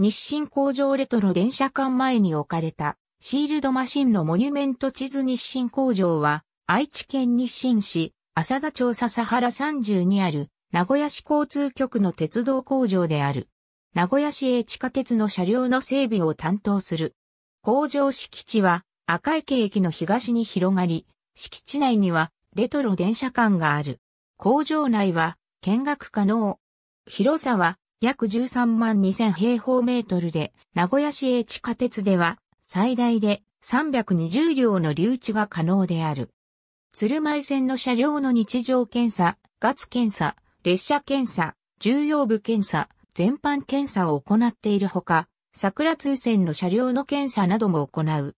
日清工場レトロ電車館前に置かれたシールドマシンのモニュメント地図日清工場は愛知県日清市浅田町笹原30にある名古屋市交通局の鉄道工場である。名古屋市営地下鉄の車両の整備を担当する。工場敷地は赤池駅の東に広がり、敷地内にはレトロ電車館がある。工場内は見学可能。広さは約13万2000平方メートルで、名古屋市営地下鉄では、最大で320両の留置が可能である。鶴舞線の車両の日常検査、ガツ検査、列車検査、重要部検査、全般検査を行っているほか、桜通線の車両の検査なども行う。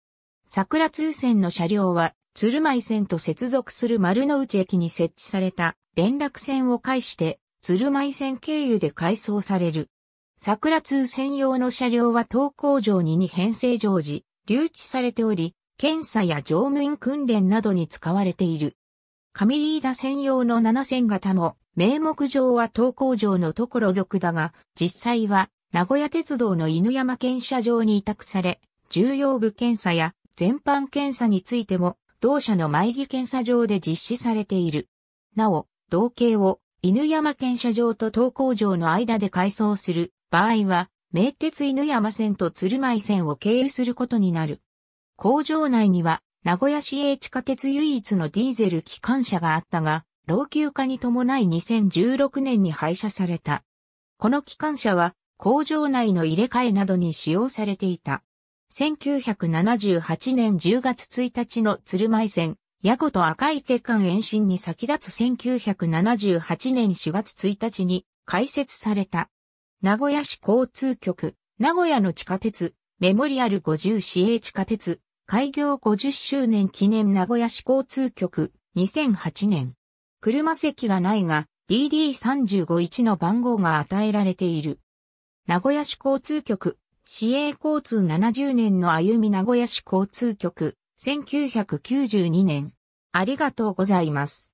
桜通線の車両は、鶴舞線と接続する丸の内駅に設置された連絡線を介して鶴舞線経由で改装される。桜通専用の車両は東工場に2編成常時、留置されており、検査や乗務員訓練などに使われている。上飯田専用の7線型も、名目上は東工場のところ属だが、実際は名古屋鉄道の犬山検車場に委託され、重要部検査や全般検査についても、同社の前儀検査場で実施されている。なお、同型を犬山検車場と東工場の間で改装する場合は、名鉄犬山線と鶴舞線を経由することになる。工場内には、名古屋市営地下鉄唯一のディーゼル機関車があったが、老朽化に伴い2016年に廃車された。この機関車は工場内の入れ替えなどに使用されていた。1978年10月1日の鶴舞線ヤコと赤い池管延伸に先立つ1978年4月1日に開設された。名古屋市交通局、名古屋の地下鉄、メモリアル5 0市営地下鉄、開業50周年記念名古屋市交通局、2008年。車席がないが、DD351 の番号が与えられている。名古屋市交通局、市営交通70年の歩み名古屋市交通局、1992年。ありがとうございます。